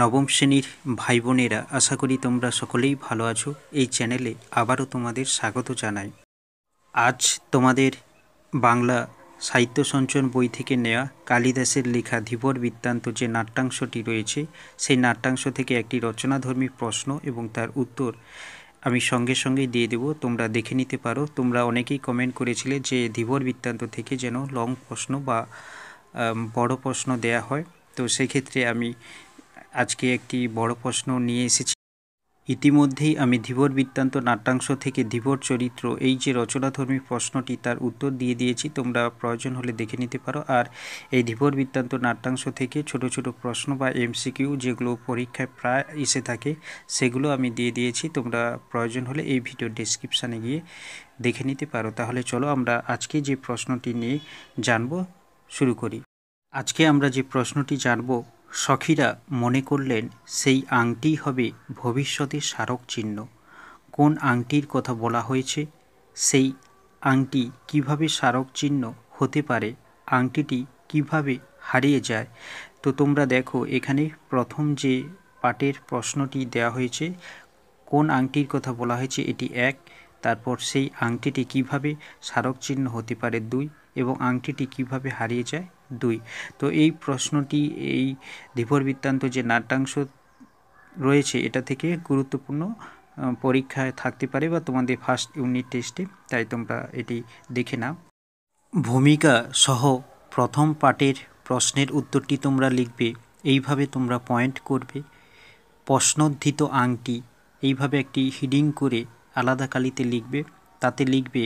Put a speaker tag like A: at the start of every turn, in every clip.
A: নবম শ্রেণীর ভাই বোনেরা আশা করি তোমরা সকলেই ভালো আছো এই চ্যানেলে আবারও তোমাদের স্বাগত জানাই আজ তোমাদের বাংলা সাহিত্য সঞ্চয়ন বই থেকে নেওয়া কালিদাসের লেখা ধীবর বৃত্তান্ত যে নাট্যাংশটি রয়েছে সেই নাট্যাংশ থেকে একটি রচনাধর্মী প্রশ্ন এবং তার উত্তর আমি সঙ্গে সঙ্গে দিয়ে দেব তোমরা দেখে নিতে পারো তোমরা অনেকেই কমেন্ট করেছিলে যে ধীবর বৃত্তান্ত থেকে যেন লং প্রশ্ন বা বড় প্রশ্ন দেয়া হয় তো সেক্ষেত্রে আমি আজকে একটি বড় প্রশ্ন নিয়ে এসেছি ইতিমধ্যেই আমি ধীবর বৃত্তান্ত নাট্যাংশ থেকে ধীবর চরিত্র এই যে রচনাধর্মী প্রশ্নটি তার উত্তর দিয়ে দিয়েছি তোমরা প্রয়োজন হলে দেখে নিতে পারো আর এই ধীবর বৃত্তান্ত নাট্যাংশ থেকে ছোট ছোট প্রশ্ন বা এমসিকিউ যেগুলো পরীক্ষায় প্রায় এসে থাকে সেগুলো আমি দিয়ে দিয়েছি তোমরা প্রয়োজন হলে এই ভিডিও ডিসক্রিপশানে গিয়ে দেখে নিতে পারো তাহলে চলো আমরা আজকে যে প্রশ্নটি নিয়ে জানব শুরু করি আজকে আমরা যে প্রশ্নটি জানব সখীরা মনে করলেন সেই আংটি হবে ভবিষ্যতের স্মারক চিহ্ন কোন আংটির কথা বলা হয়েছে সেই আংটি কিভাবে স্মারক চিহ্ন হতে পারে আংটিটি কিভাবে হারিয়ে যায় তো তোমরা দেখো এখানে প্রথম যে পাটের প্রশ্নটি দেয়া হয়েছে কোন আংটির কথা বলা হয়েছে এটি এক তারপর সেই আংটিটি কিভাবে স্মারক চিহ্ন হতে পারে দুই এবং আংটিটি কিভাবে হারিয়ে যায় দুই তো এই প্রশ্নটি এই ধীবর বৃত্তান্ত যে নাট্যাংশ রয়েছে এটা থেকে গুরুত্বপূর্ণ পরীক্ষায় থাকতে পারে বা তোমাদের ফার্স্ট ইউনিট টেস্টে তাই তোমরা এটি দেখে নাও ভূমিকা সহ প্রথম পাঠের প্রশ্নের উত্তরটি তোমরা লিখবে এইভাবে তোমরা পয়েন্ট করবে প্রশ্নোদ্ধিত আংটি এইভাবে একটি হিডিং করে আলাদা কালিতে লিখবে তাতে লিখবে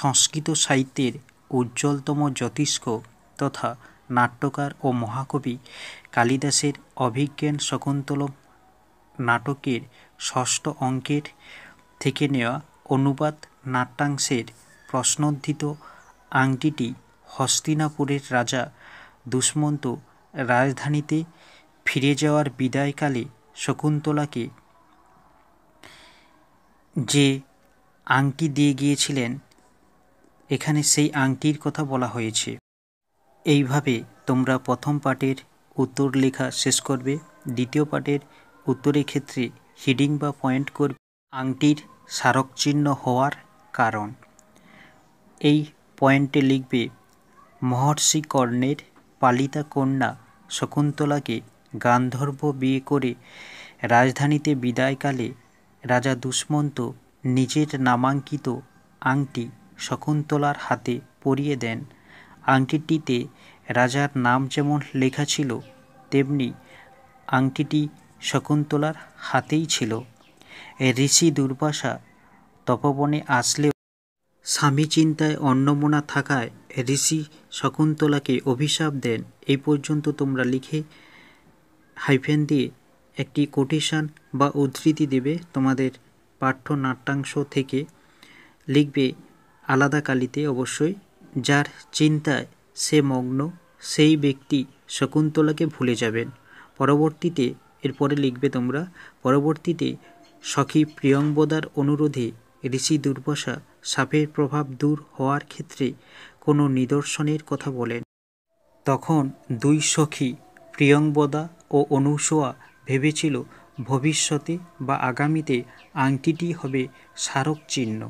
A: সংস্কৃত সাহিত্যের উজ্জ্বলতম জ্যোতিষ্ক তথা নাট্যকার ও মহাকবি কালিদাসের অভিজ্ঞান শকুন্তলম নাটকের ষষ্ঠ অঙ্কের থেকে নেওয়া অনুবাদ নাট্যাংশের প্রশ্নোদ্ধিত আংটিটি হস্তিনাপুরের রাজা দুষ্মন্ত রাজধানীতে ফিরে যাওয়ার বিদায়কালে শকুন্তলাকে যে আংটি দিয়ে গিয়েছিলেন এখানে সেই আংটির কথা বলা হয়েছে এইভাবে তোমরা প্রথম পাটের উত্তর লেখা শেষ করবে দ্বিতীয় পাটের উত্তরের ক্ষেত্রে হিডিং বা পয়েন্ট করবে আংটির স্মারক চিহ্ন হওয়ার কারণ এই পয়েন্টে লিখবে মহর্ষি কর্ণের পালিতা কন্যা শকুন্তলাকে গান্ধর্ব বিয়ে করে রাজধানীতে বিদায়কালে রাজা দুষ্মন্ত নিজের নামাঙ্কিত আংটি শকুন্তলার হাতে পরিয়ে দেন আংটিটিতে রাজার নাম যেমন লেখা ছিল তেমনি আংটিটি শকুন্তলার হাতেই ছিল ঋষি দুর্বাসা তপবনে আসলেও স্বামী চিন্তায় অন্নমনা থাকায় ঋষি শকুন্তলাকে অভিশাপ দেন এই পর্যন্ত তোমরা লিখে হাইফেন দিয়ে একটি কোটেশান বা উদ্ধৃতি দেবে তোমাদের পাঠ্য নাট্যাংশ থেকে লিখবে আলাদা কালিতে অবশ্যই যার চিন্তায় সে মগ্ন সেই ব্যক্তি শকুন্তলাকে ভুলে যাবেন পরবর্তীতে এরপরে লিখবে তোমরা পরবর্তীতে সখী প্রিয়ংবদার অনুরোধে ঋষি দুর্বশা সাপের প্রভাব দূর হওয়ার ক্ষেত্রে কোনো নিদর্শনের কথা বলেন তখন দুই সখী প্রিয়ংবদা ও অনুসোয়া ভেবেছিল ভবিষ্যতে বা আগামীতে আংটিটি হবে স্মারক চিহ্ন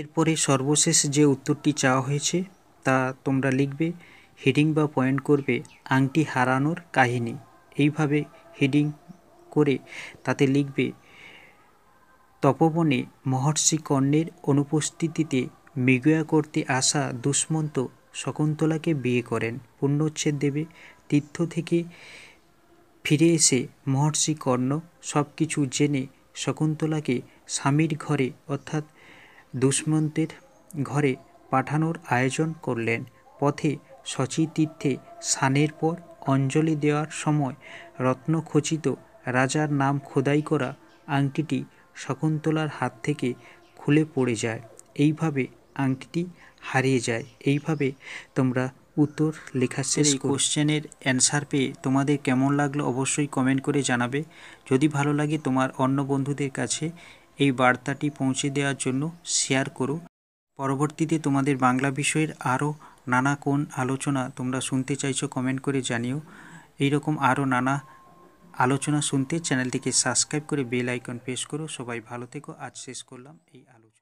A: এরপরে সর্বশেষ যে উত্তরটি চাওয়া হয়েছে তা তোমরা লিখবে হেডিং বা পয়েন্ট করবে আংটি হারানোর কাহিনী এইভাবে হেডিং করে তাতে লিখবে তপবনে মহর্ষি কর্ণের অনুপস্থিতিতে মৃগয়া করতে আসা দুষ্মন্ত শকুন্তলাকে বিয়ে করেন পুণ্যচ্ছেদ দেবে তীর্থ থেকে ফিরে এসে মহর্ষি কর্ণ সব কিছু জেনে শকুন্তলাকে স্বামীর ঘরে অর্থাৎ দুষ্মন্তের ঘরে পাঠানোর আয়োজন করলেন পথে সচিতীর্থে স্নানের পর অঞ্জলি দেওয়ার সময় রত্নখচিত রাজার নাম খোদাই করা আংটিটি শকুন্তলার হাত থেকে খুলে পড়ে যায় এইভাবে আংটিটি হারিয়ে যায় এইভাবে তোমরা উত্তর লেখা শেষ কোশ্চেনের অ্যান্সার পেয়ে তোমাদের কেমন লাগলো অবশ্যই কমেন্ট করে জানাবে যদি ভালো লাগে তোমার অন্য বন্ধুদের কাছে এই বার্তাটি পৌঁছে দেওয়ার জন্য শেয়ার করো পরবর্তীতে তোমাদের বাংলা বিষয়ের আরও নানা কোন আলোচনা তোমরা শুনতে চাইছো কমেন্ট করে জানিও এইরকম আরও নানা আলোচনা শুনতে চ্যানেলটিকে সাবস্ক্রাইব করে বেল আইকন প্রেস করো সবাই ভালো থেকো আজ শেষ করলাম এই আলোচনা